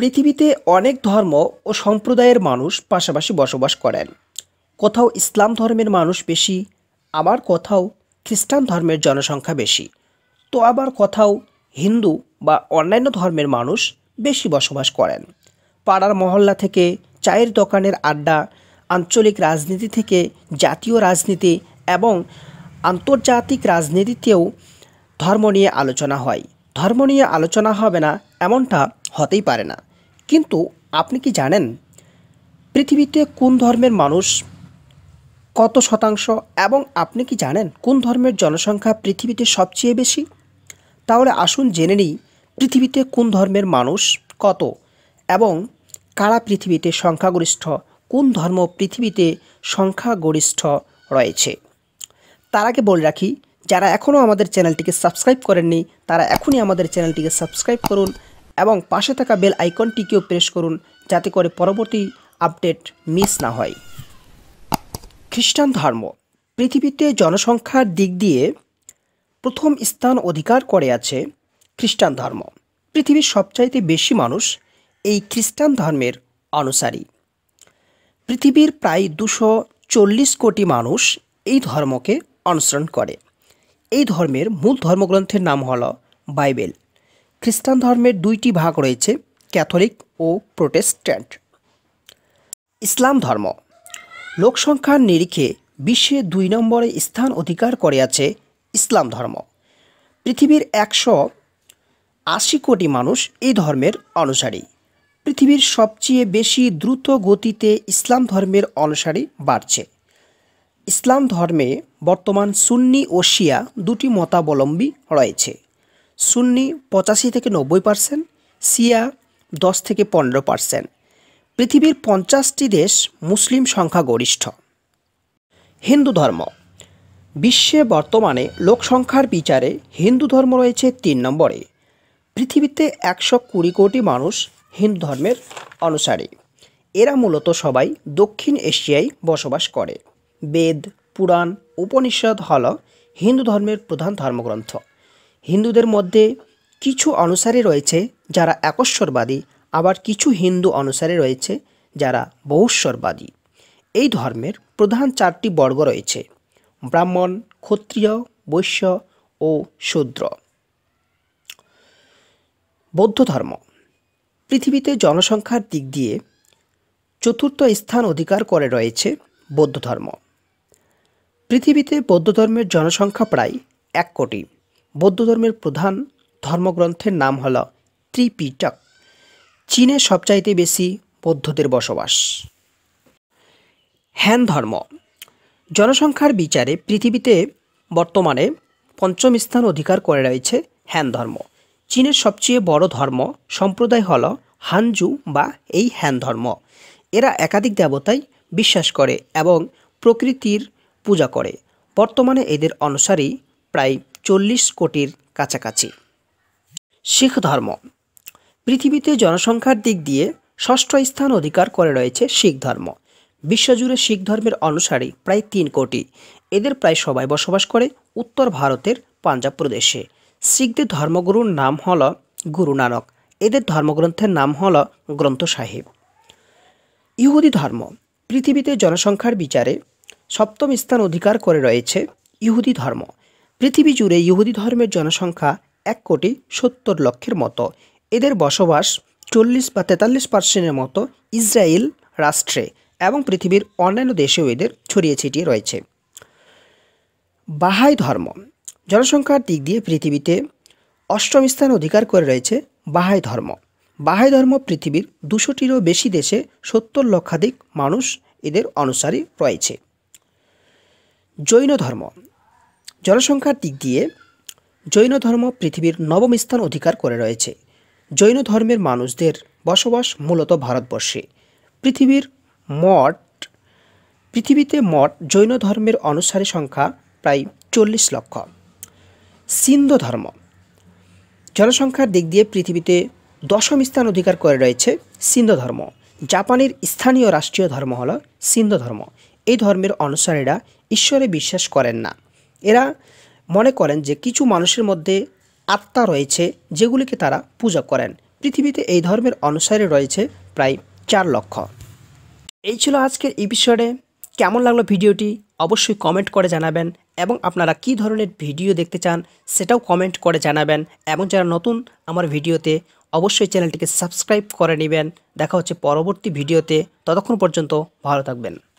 পৃথিবীতে অনেক ধর্ম ও সম্প্রদায়ের মানুষ পাশাপাশি বসবাস করেন কোথাও ইসলাম ধর্মের মানুষ বেশি আবার কোথাও খ্রিস্টান ধর্মের জনসংখ্যা বেশি তো আবার কোথাও হিন্দু বা অন্যান্য ধর্মের মানুষ বেশি বসবাস করেন পাড়ার মহল্লা থেকে চায়ের দোকানের আড্ডা আঞ্চলিক রাজনীতি থেকে জাতীয় রাজনীতি এবং আন্তর্জাতিক রাজনীতিতেও ধর্ম নিয়ে আলোচনা হয় ধর্ম নিয়ে আলোচনা হবে না এমনটা হতেই পারে না কিন্তু আপনি কি জানেন পৃথিবীতে কোন ধর্মের মানুষ কত শতাংশ এবং আপনি কি জানেন কোন ধর্মের জনসংখ্যা পৃথিবীতে সবচেয়ে বেশি তাহলে আসুন জেনে নিই পৃথিবীতে কোন ধর্মের মানুষ কত এবং কারা পৃথিবীতে সংখ্যাগরিষ্ঠ কোন ধর্ম পৃথিবীতে সংখ্যাগরিষ্ঠ রয়েছে তার আগে বলে রাখি যারা এখনও আমাদের চ্যানেলটিকে সাবস্ক্রাইব করেননি তারা এখনই আমাদের চ্যানেলটিকে সাবস্ক্রাইব করুন এবং পাশে থাকা বেল আইকনটিকেও প্রেস করুন যাতে করে পরবর্তী আপডেট মিস না হয় খ্রিস্টান ধর্ম পৃথিবীতে জনসংখ্যার দিক দিয়ে প্রথম স্থান অধিকার করে আছে খ্রিস্টান ধর্ম পৃথিবীর সবচাইতে বেশি মানুষ এই খ্রিস্টান ধর্মের অনুসারী পৃথিবীর প্রায় দুশো চল্লিশ কোটি মানুষ এই ধর্মকে অনুসরণ করে এই ধর্মের মূল ধর্মগ্রন্থের নাম হল বাইবেল খ্রিস্টান ধর্মের দুইটি ভাগ রয়েছে ক্যাথলিক ও প্রোটেস্ট্যান্ট ইসলাম ধর্ম লোকসংখ্যার নিরিখে বিশ্বে দুই নম্বরে স্থান অধিকার করে আছে ইসলাম ধর্ম পৃথিবীর একশো আশি কোটি মানুষ এই ধর্মের অনুসারী পৃথিবীর সবচেয়ে বেশি দ্রুত গতিতে ইসলাম ধর্মের অনুসারী বাড়ছে ইসলাম ধর্মে বর্তমান সুন্নি ও শিয়া দুটি মতাবলম্বী রয়েছে সুন্নি পঁচাশি থেকে নব্বই পার্সেন্ট সিয়া দশ থেকে পনেরো পার্সেন্ট পৃথিবীর পঞ্চাশটি দেশ মুসলিম সংখ্যা গরিষ্ঠ হিন্দু ধর্ম বিশ্বে বর্তমানে লোকসংখ্যার বিচারে হিন্দু ধর্ম রয়েছে তিন নম্বরে পৃথিবীতে একশো কুড়ি কোটি মানুষ হিন্দু ধর্মের অনুসারী এরা মূলত সবাই দক্ষিণ এশিয়ায় বসবাস করে বেদ পুরাণ উপনিষদ হল হিন্দু ধর্মের প্রধান ধর্মগ্রন্থ হিন্দুদের মধ্যে কিছু অনুসারী রয়েছে যারা একশ্বরবাদী আবার কিছু হিন্দু অনুসারী রয়েছে যারা বহুশ্বরবাদী এই ধর্মের প্রধান চারটি বর্গ রয়েছে ব্রাহ্মণ ক্ষত্রিয় বৈশ্য ও শূদ্র বৌদ্ধ ধর্ম পৃথিবীতে জনসংখ্যার দিক দিয়ে চতুর্থ স্থান অধিকার করে রয়েছে বৌদ্ধ ধর্ম পৃথিবীতে বৌদ্ধ ধর্মের জনসংখ্যা প্রায় এক কোটি বৌদ্ধ ধর্মের প্রধান ধর্মগ্রন্থের নাম হল ত্রিপিটক চীনে সবচাইতে বেশি বৌদ্ধদের বসবাস হ্যান ধর্ম জনসংখ্যার বিচারে পৃথিবীতে বর্তমানে পঞ্চম স্থান অধিকার করে রয়েছে হ্যান ধর্ম চীনের সবচেয়ে বড় ধর্ম সম্প্রদায় হল হানজু বা এই হ্যান ধর্ম এরা একাধিক দেবতায় বিশ্বাস করে এবং প্রকৃতির পূজা করে বর্তমানে এদের অনুসারী প্রায় চল্লিশ কোটির কাছাকাছি শিখ ধর্ম পৃথিবীতে জনসংখ্যার দিক দিয়ে ষষ্ঠ স্থান অধিকার করে রয়েছে শিখ ধর্ম বিশ্বজুড়ে শিখ ধর্মের অনুসারী প্রায় তিন কোটি এদের প্রায় সবাই বসবাস করে উত্তর ভারতের পাঞ্জাব প্রদেশে শিখদের ধর্মগুরুর নাম হল গুরু নানক এদের ধর্মগ্রন্থের নাম হল গ্রন্থ সাহেব ইহুদি ধর্ম পৃথিবীতে জনসংখ্যার বিচারে সপ্তম স্থান অধিকার করে রয়েছে ইহুদি ধর্ম পৃথিবী জুড়ে ইহুদি ধর্মের জনসংখ্যা এক কোটি সত্তর লক্ষের মতো এদের বসবাস চল্লিশ বা তেতাল্লিশ পার্সেন্টের মতো ইসরায়েল রাষ্ট্রে এবং পৃথিবীর অন্যান্য দেশেও এদের ছড়িয়ে ছিটিয়ে রয়েছে বাহাই ধর্ম জনসংখ্যার দিক দিয়ে পৃথিবীতে অষ্টম স্থান অধিকার করে রয়েছে বাহাই ধর্ম বাহাই ধর্ম পৃথিবীর দুশোটিরও বেশি দেশে সত্তর লক্ষাধিক মানুষ এদের অনুসারী রয়েছে জৈন ধর্ম জনসংখ্যার দিক দিয়ে জৈন ধর্ম পৃথিবীর নবম স্থান অধিকার করে রয়েছে জৈন ধর্মের মানুষদের বসবাস মূলত ভারতবর্ষে পৃথিবীর মঠ পৃথিবীতে মঠ জৈন ধর্মের অনুসারী সংখ্যা প্রায় চল্লিশ লক্ষ সিন্ধ ধর্ম জনসংখ্যার দিক দিয়ে পৃথিবীতে দশম স্থান অধিকার করে রয়েছে সিন্ধ ধর্ম জাপানের স্থানীয় রাষ্ট্রীয় ধর্ম হল সিন্ধ ধর্ম এই ধর্মের অনুসারীরা ঈশ্বরে বিশ্বাস করেন না এরা মনে করেন যে কিছু মানুষের মধ্যে আত্মা রয়েছে যেগুলিকে তারা পূজা করেন পৃথিবীতে এই ধর্মের অনুসারে রয়েছে প্রায় চার লক্ষ এই ছিল আজকের এপিসোডে কেমন লাগলো ভিডিওটি অবশ্যই কমেন্ট করে জানাবেন এবং আপনারা কি ধরনের ভিডিও দেখতে চান সেটাও কমেন্ট করে জানাবেন এবং যারা নতুন আমার ভিডিওতে অবশ্যই চ্যানেলটিকে সাবস্ক্রাইব করে নেবেন দেখা হচ্ছে পরবর্তী ভিডিওতে ততক্ষণ পর্যন্ত ভালো থাকবেন